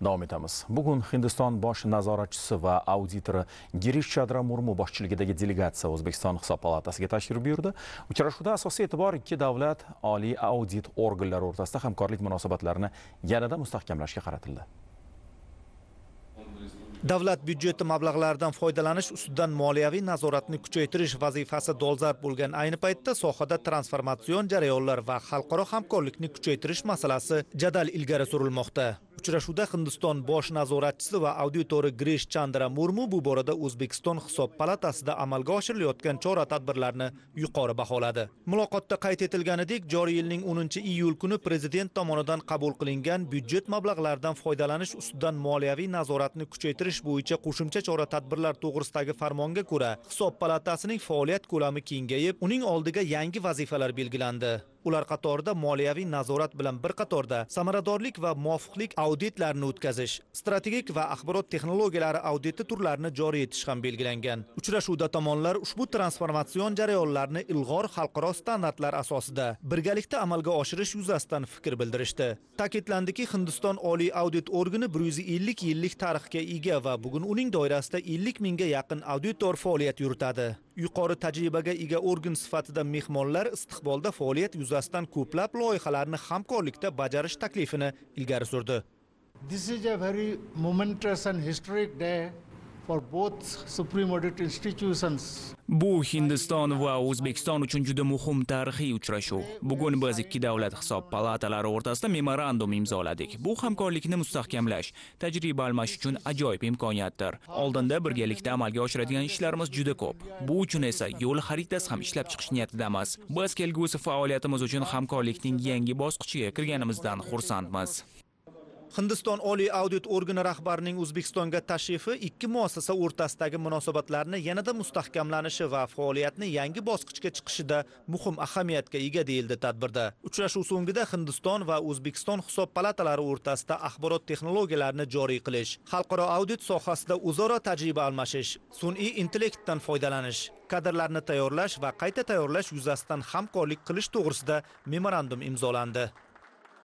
davom etamiz bugun hindiston bosh nazoratchisi va auditori girish chadra murmu boshchiligidagi delegatsiya o'zbekiston hisob palatasiga tashrif buyurdi uchrashuvda asosiy e'tibor ikki davlat oliy audit organlari o'rtasida hamkorlik munosabatlarini yanada mustahkamlashga qaratildi davlat byudjeti mablag'laridan foydalanish ustidan moliyaviy nazoratni kuchaytirish vazifasi dolzarb bo'lgan ayni paytda sohada transformatsion jarayonlar va xalqaro hamkorlikni kuchaytirish masalasi jadal ilgari surilmoqda uchrashuvda hindiston bosh nazoratchisi va auditori grish chandra murmu bu borada o'zbekiston hisob palatasida amalga oshirilayotgan chora tadbirlarni yuqori baholadi muloqotda qayd etilganidek joriy yilning 10 iyul kuni prezident tomonidan qabul qilingan byudjet mablag'laridan foydalanish ustidan moliyaviy nazoratni kuchaytirish bo'yicha qo'shimcha chora tadbirlar to'g'risidagi farmonga ko'ra hisob palatasining faoliyat ko'lami kengayib uning oldiga yangi vazifalar belgilandi ular qatorida moliyaviy nazorat bilan bir qatorda samaradorlik va muvofiqlik auditlarini o'tkazish strategik va axborot texnologiyalari auditi turlarini joriy etish ham belgilangan uchrashuvda tomonlar ushbu transformatsion jarayonlarni ilg'or xalqaro standartlar asosida birgalikda amalga oshirish yuzasidan fikr bildirishdi ta'kidlandiki hindiston oliy audit organi bir yuz ellik yillik tarixga ega va bugun uning doirasida ellik mingga yaqin auditor faoliyat yuritadi yuqori tajribaga ega organ sifatida mehmonlar istiqbolda faoliyat yuzasidan ko'plab loyihalarni hamkorlikda bajarish taklifini ilgari surdi This is a very momentous and historic day for both supreme audit institutions. Bu Hindiston va O'zbekiston uchun juda muhim tarixiy uchrashuv. Bugun biz ikki davlat hisob palatalari o'rtasida memorandum imzoladik. Bu hamkorlikni mustahkamlash, tajriba almashish uchun ajoyib imkoniyatdir. Oldinda birgalikda amalga oshiradigan ishlarimiz juda ko'p. Bu uchun esa yo'l xaritasi ham ishlab chiqish niyatidamiz. Biz kelgusi faoliyatimiz uchun hamkorlikning yangi bosqichiga kirganimizdan xursandmiz. hindiston oliy audit organi rahbarining o'zbekistonga tashrifi ikki muassasa o'rtasidagi munosabatlarni yanada mustahkamlanishi va faoliyatni yangi bosqichga chiqishida muhim ahamiyatga ega deyildi tadbirda uchrashuv so'ngida hindiston va o'zbekiston hisob palatalari o'rtasida axborot texnologiyalarini joriy qilish xalqaro audit sohasida o'zaro tajriba almashish sun'iy intellektdan foydalanish kadrlarni tayyorlash va qayta tayyorlash yuzasidan hamkorlik qilish to'g'risida memorandum imzolandi